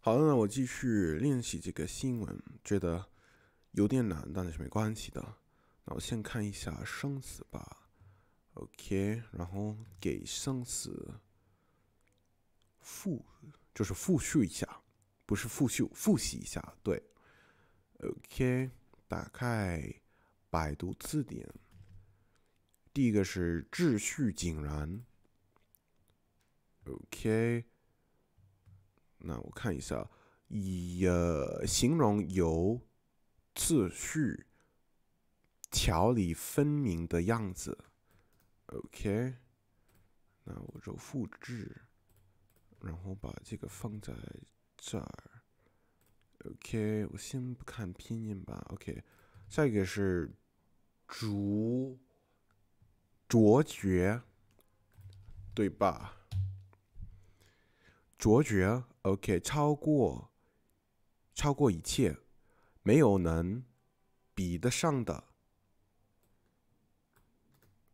好的，那我继续练习这个新闻，觉得有点难，但是没关系的。那我先看一下生死吧。OK，然后给生死复，就是复述一下，不是复述，复习一下。对，OK，打开百度字典。第一个是秩序井然。OK。那我看一下，以呃形容有秩序、条理分明的样子。OK，那我就复制，然后把这个放在这儿。OK，我先不看拼音吧。OK，下一个是“卓卓绝”，对吧？卓绝。OK，超过，超过一切，没有能比得上的。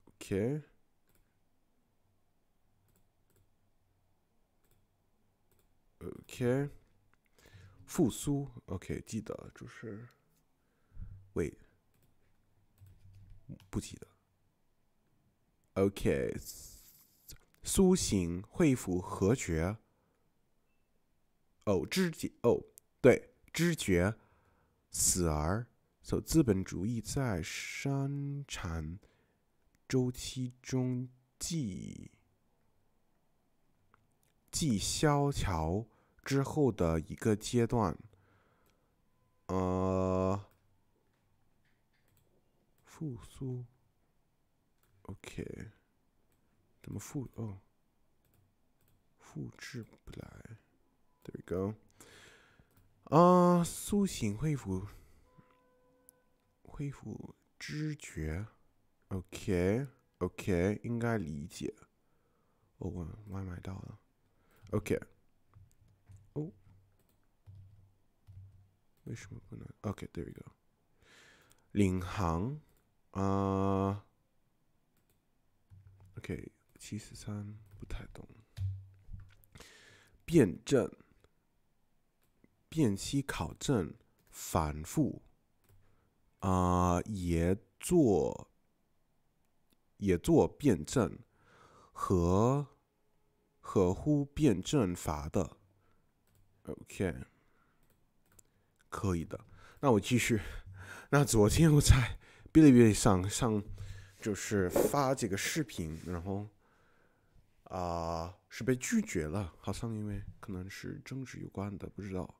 OK，OK，复苏。OK，记得就是，喂，不记得。OK，苏醒恢复和觉？哦，知觉哦，对，知觉死而，so, 资本主义在生产周期中，即即萧条之后的一个阶段，呃，复苏。OK，怎么复哦？复制不来。There we go。啊，苏醒恢复，恢复知觉。OK，OK，应该理解。哦，外卖到了。OK。哦，为什么不能？OK，There we go。领航。啊。OK，七四三不太懂。辩证。辨析考证，反复，啊，也做，也做辩证，合，合乎辩证法的，OK，可以的。那我继续。那昨天我在哔哩哔哩上上，就是发这个视频，然后，啊，是被拒绝了，好像因为可能是政治有关的，不知道。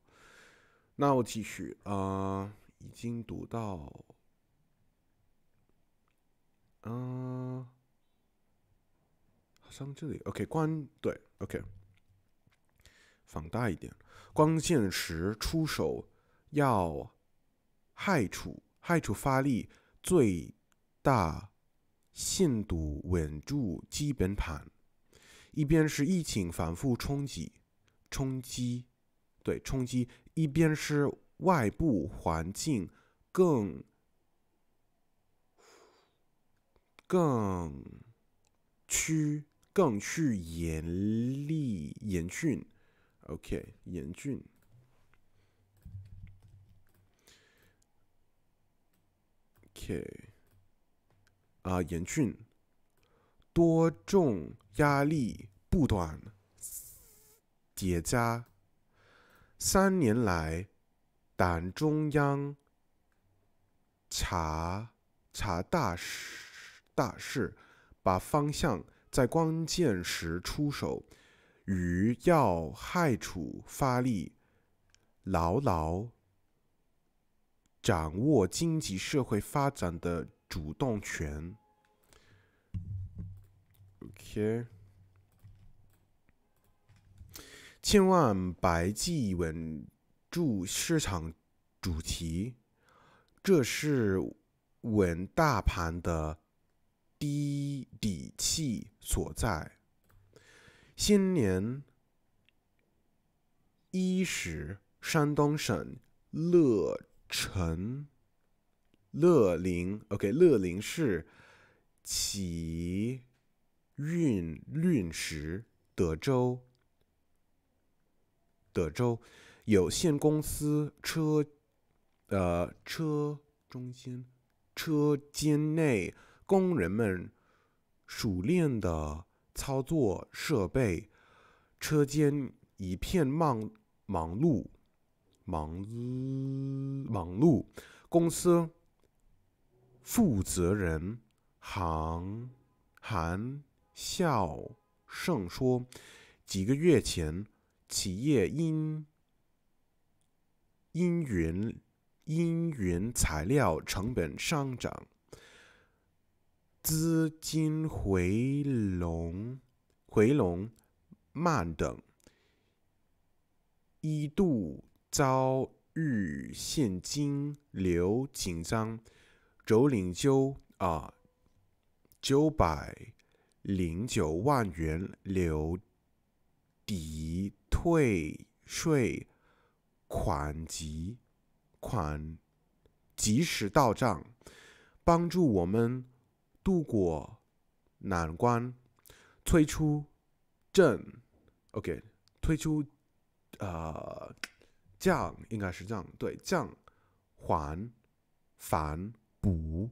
那我继续啊，已经读到，嗯，好像这里 OK 关对 OK 放大一点。关键时出手要害处害处发力，最大限度稳住基本盘。一边是疫情反复冲击，冲击对冲击。一边是外部环境更更趋更趋严厉严峻，OK 严峻，OK 啊严峻，多重压力不断叠加。三年来，党中央查查大事大事，把方向，在关键时出手，于要害处发力，牢牢掌握经济社会发展的主动权。Okay. 千万百计稳住市场主题，这是稳大盘的底底气所在。新年伊始，山东省乐城乐陵，OK，乐陵市启运运时，德州。德州有限公司车呃，车中间车间内，工人们熟练的操作设备，车间一片忙忙碌忙忙碌。公司负责人韩韩孝胜说：“几个月前。”企业因因原因原材料成本上涨、资金回笼回笼慢等，一度遭遇现金流紧张，周领就啊九百零九万元流抵。退税款及款及时到账，帮助我们度过难关。推出正 o k 推出呃降应该是降对降还反补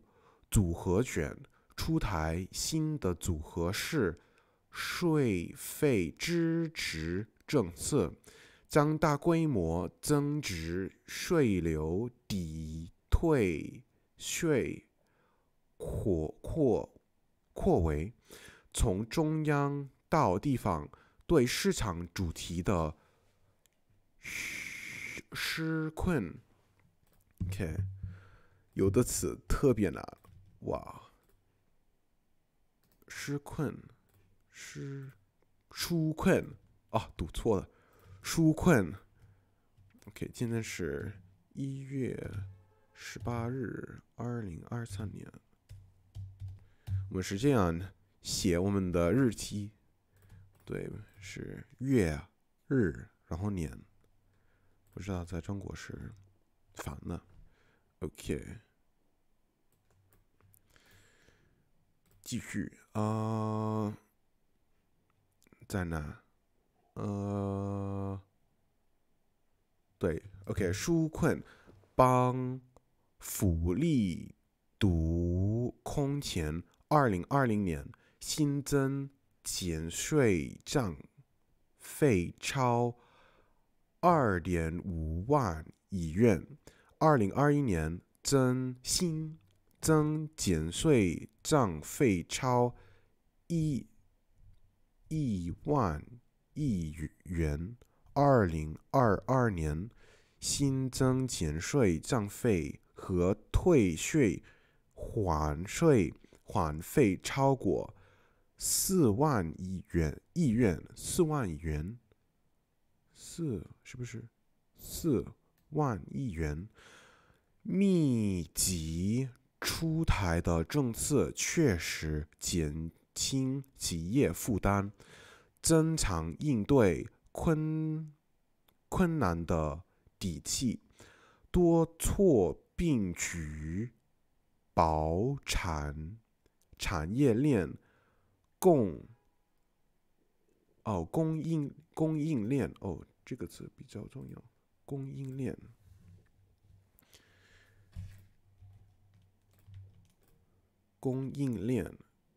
组合拳，出台新的组合式税费支持。政策将大规模增值税流抵退税扩扩扩围，从中央到地方对市场主题的失失困。k 有的词特别难哇，失困、失出困。哦，读错了，书困。OK，现在是一月十八日，二零二三年。我们是这样写我们的日期，对，是月日，然后年。不知道在中国是反了。OK，继续啊，在哪？呃，对，OK，纾困、帮、福利、堵空前，二零二零年新增减税账费超二点五万亿元，二零二一年增新增减税账费超一亿万。亿元，二零二二年新增减税降费和退税缓税缓费超过四万亿元，亿元四万元，四是不是四万亿元？密集出台的政策确实减轻企业负担。增强应对困困难的底气，多措并举，保产产业链供哦供应供应链哦这个词比较重要，供应链供应链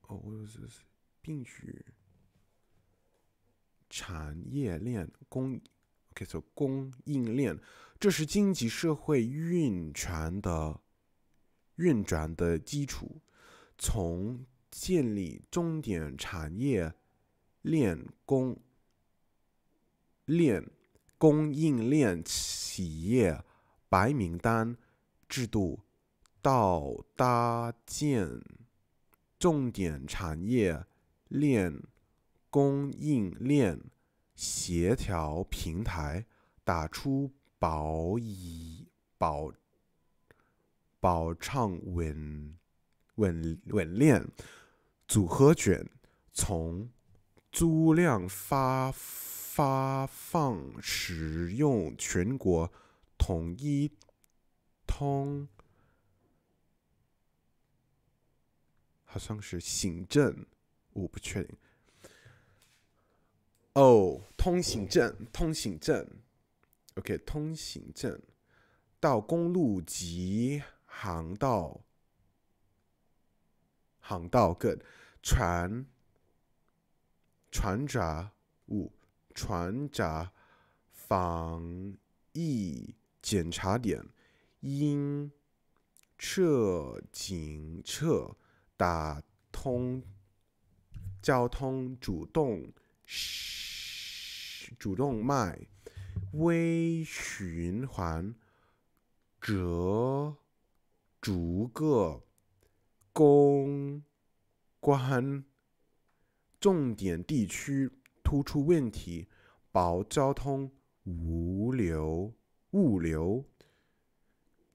哦，我这是并举。产业链供，可 so、供应链，这是经济社会运转的运转的基础。从建立重点产业链供链供应链企业白名单制度，到搭建重点产业链。供应链协调平台打出保以保保畅稳稳稳链组合卷，从租量发发放使用全国统一通，好像是行政，我不确定。哦，通行证，通行证，OK，通行证，到公路及航道，航道，Good，船，船闸，物，船闸防疫检查点，应撤警撤，打通交通，主动，嘘。主动脉微循环，折逐个攻关重点地区突出问题，保交通物流物流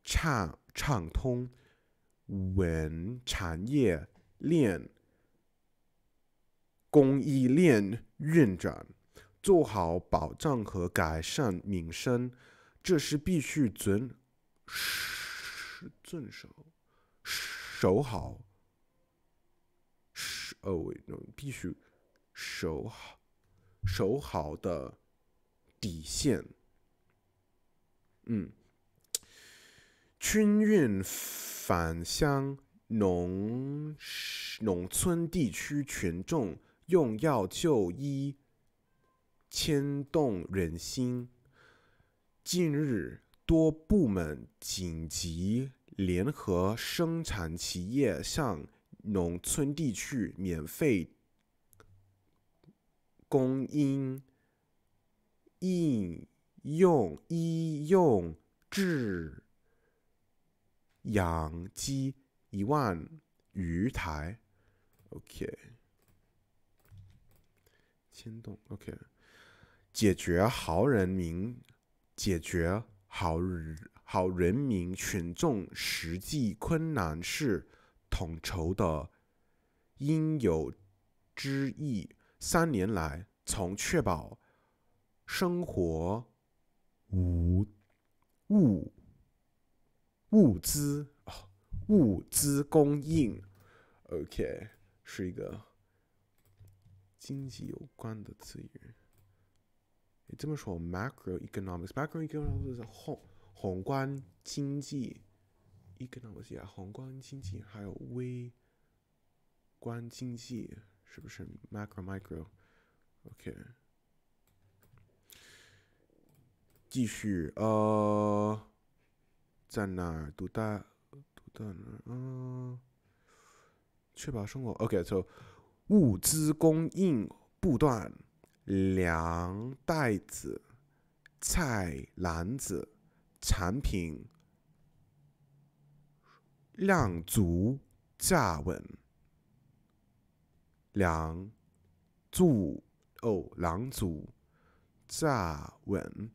畅畅通，稳产业链供应链运转。做好保障和改善民生，这是必须遵、是遵守、守好、是呃必须守好、守好的底线。嗯，春运返乡农农村地区群众用药就医。牵动人心。近日，多部门紧急联合生产企业向农村地区免费供应应用医用制氧机一万余台。OK，牵动 OK。解决好人民，解决好好人民群众实际困难是统筹的应有之意。三年来，从确保生活无物物资物资供应，OK 是一个经济有关的词语。这么说，macro economics，macro economics 是宏宏观经济，economics 呀，宏观经济还有微观经济，是不是 macro micro？OK，继续，呃，在哪儿读大读到哪呃，确保生活，OK，s o 物资供应不断。粮袋子、菜篮子产品量足价稳，粮足哦，粮足价稳，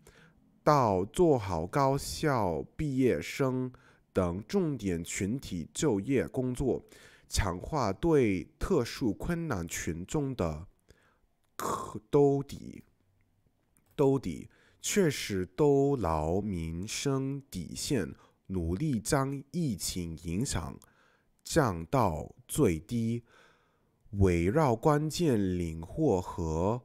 到做好高校毕业生等重点群体就业工作，强化对特殊困难群众的。可兜底，兜底，确实兜牢民生底线，努力将疫情影响降到最低，围绕关键领或和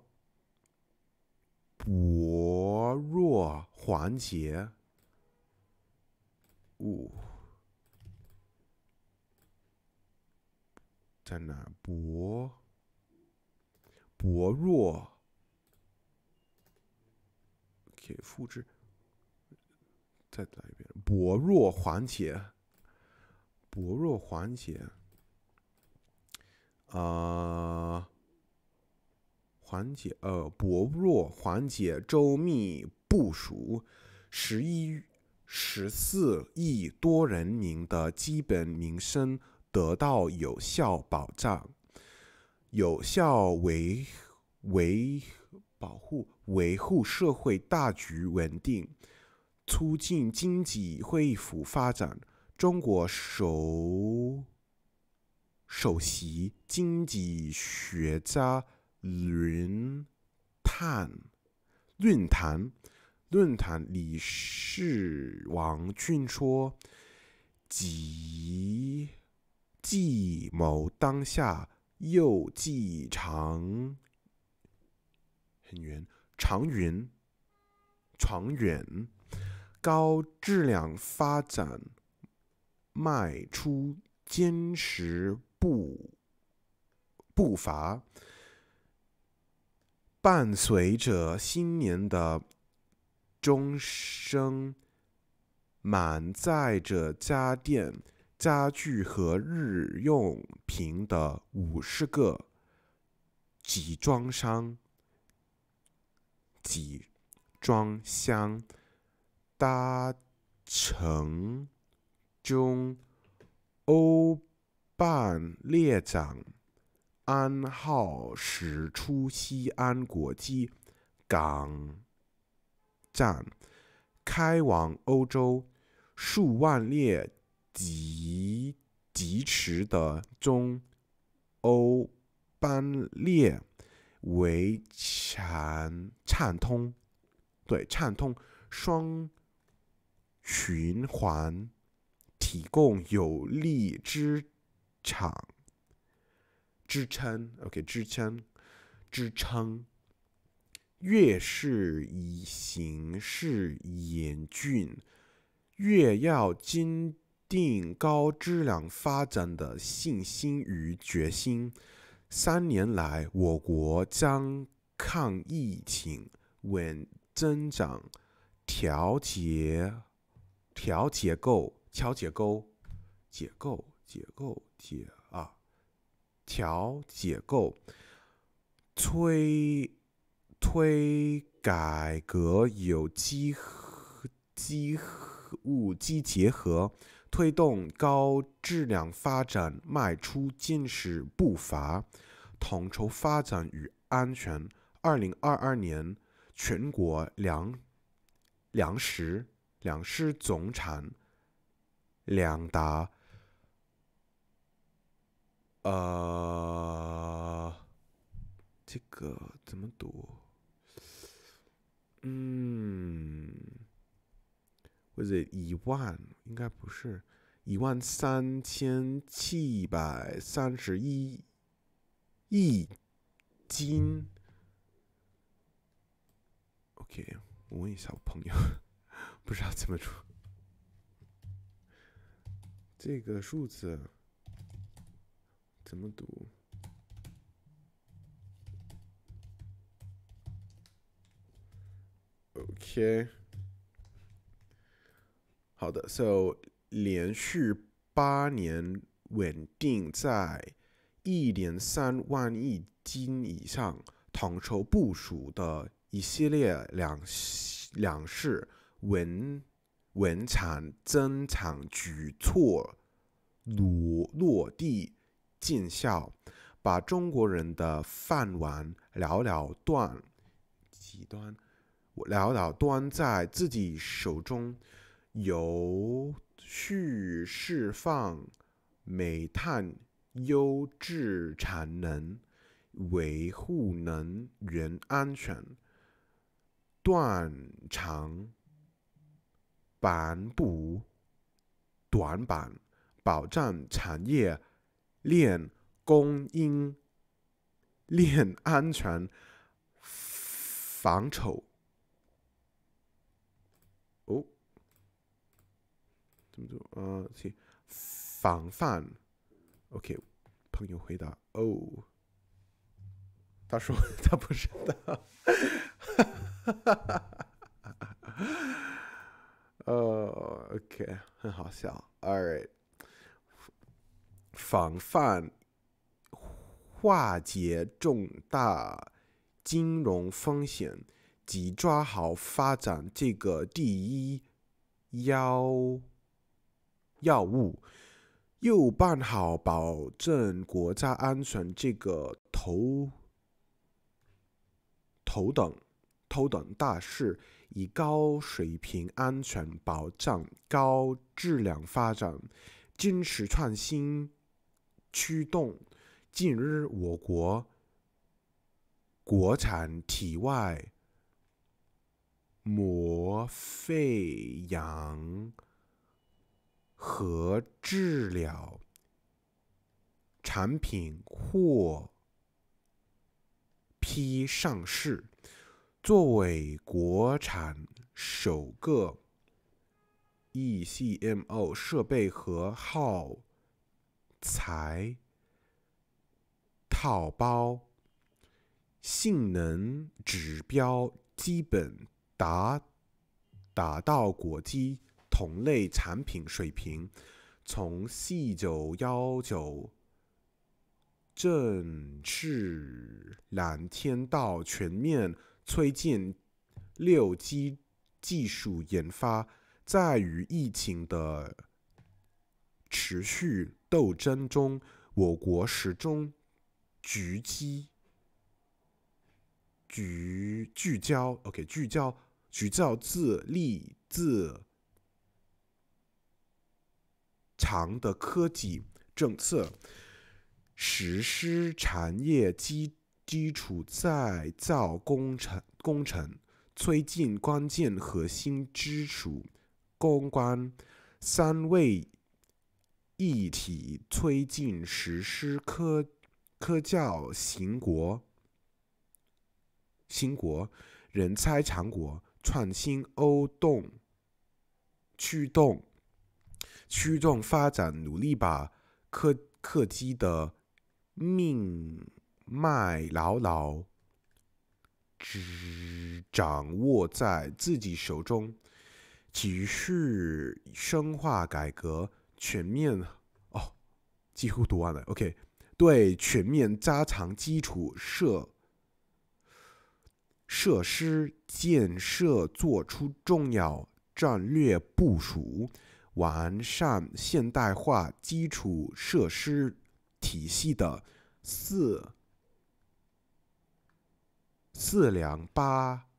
薄弱环节，五在哪薄？薄弱，可以复制，再打一遍。薄弱缓解，薄弱缓解，啊，缓解呃薄弱缓解，周密部署，十一十四亿多人民的基本民生得到有效保障。有效维维保护、维护社会大局稳定，促进经济恢复发展。中国首首席经济学家论坛论坛论坛理事王俊说：“即计谋当下。”又记长，很远，长远，高质量发展迈出坚实步步伐。伴随着新年的钟声，满载着家电。家具和日用品的五十个集装箱，集装箱搭乘中欧班列长安号驶出西安国际港站，开往欧洲，数万列。疾疾驰的中欧班列为强畅通对畅通双循环提供有力支撑支撑。OK，支撑支撑，越是以形势严峻，越要精。定高质量发展的信心与决心。三年来，我国将抗疫情、稳增长、调节、调结构、调结构、结构、结构、结啊、调结构、推推改革有机和。物机结合，推动高质量发展迈出坚实步伐，统筹发展与安全。二零二二年全国粮粮食粮食总产两达，呃，这个怎么读？嗯。不是一万，应该不是一万三千七百三十一亿金。OK，我问一下我朋友，不知道怎么出这个数字，怎么读？OK。好的，so 连续八年稳定在一点三万亿斤以上，统筹部署的一系列两两市稳稳产增产举措落落地见效，把中国人的饭碗寥寥端几端，寥寥端在自己手中。有序释放煤炭优质产能，维护能源安全，断长板补短板，保障产业链供应链安全，防丑。嗯，去防范，OK。朋友回答：“哦，他说他不知道。”哈哈哈哈哈哈。o k 很好笑。All right，防范化解重大金融风险及抓好发展这个第一要。药物又办好，保证国家安全这个头头等头等大事，以高水平安全保障高质量发展，坚持创新驱动。近日，我国国产体外膜肺氧。和治疗产品获批上市，作为国产首个 ECMO 设备和耗材套包，性能指标基本达达到国际。同类产品水平，从 C 九幺九，正式蓝天到全面推进六 G 技术研发，在与疫情的持续斗争中，我国始终聚焦聚焦聚焦聚焦自立自。长的科技政策，实施产业基基础再造工程工程，推进关键核心基础攻关，三位一体，推进实施科科教兴国、兴国、人才强国、创新欧动驱动。驱动发展，努力把客客机的命脉牢牢只掌握在自己手中，继续深化改革，全面哦，几乎读完了。OK，对，全面加强基础设施建设，做出重要战略部署。完善现代化基础设施体系的“四四梁八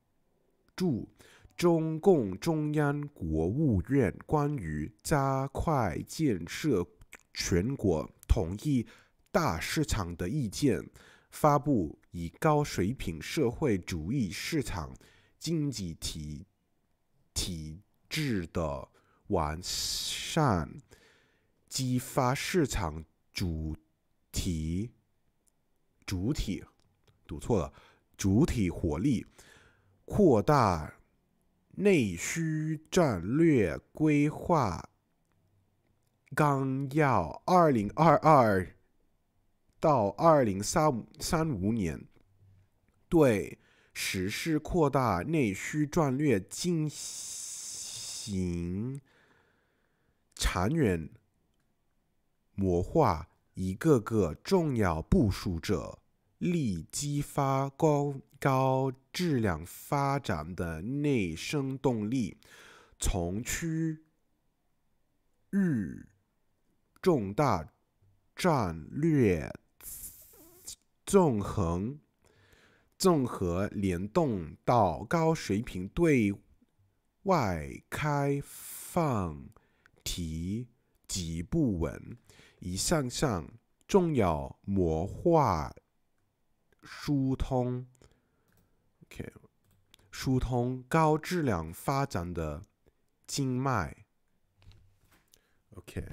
柱”，中共中央、国务院关于加快建设全国统一大市场的意见发布，以高水平社会主义市场经济体体制的。完善、激发市场主体主体，读错了，主体活力，扩大内需战略规划纲要，二零二二到二零三五三五年，对实施扩大内需战略进行。长远谋划，一个个重要部署者，力激发高高质量发展的内生动力，从区域重大战略纵横综合联动，到高水平对外开放。提几不稳，一项项重要谋划疏通，OK，疏通高质量发展的经脉。OK，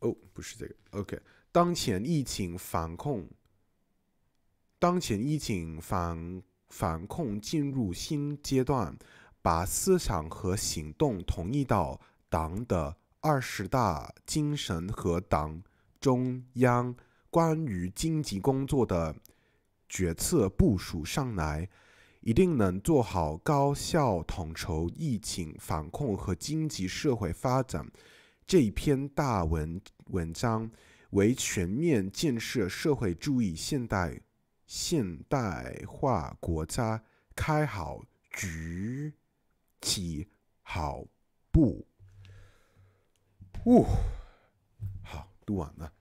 哦，不是这个。OK，当前疫情防控，当前疫情防防控进入新阶段。把思想和行动统一到党的二十大精神和党中央关于经济工作的决策部署上来，一定能做好高效统筹疫情防控和经济社会发展这篇大文文章，为全面建设社会主义现代现代化国家开好局。起好步，好，读完了。